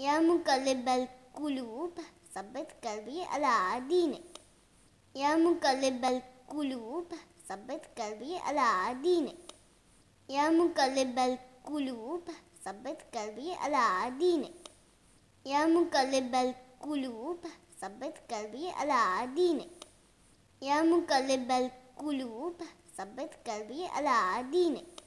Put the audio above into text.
يا مقلب القلوب ثبت قلبي على دينك يا مقلب القلوب ثبت قلبي على دينك يا مقلب القلوب ثبت قلبي على دينك يا مقلب القلوب ثبت قلبي على دينك يا مقلب القلوب ثبت قلبي على دينك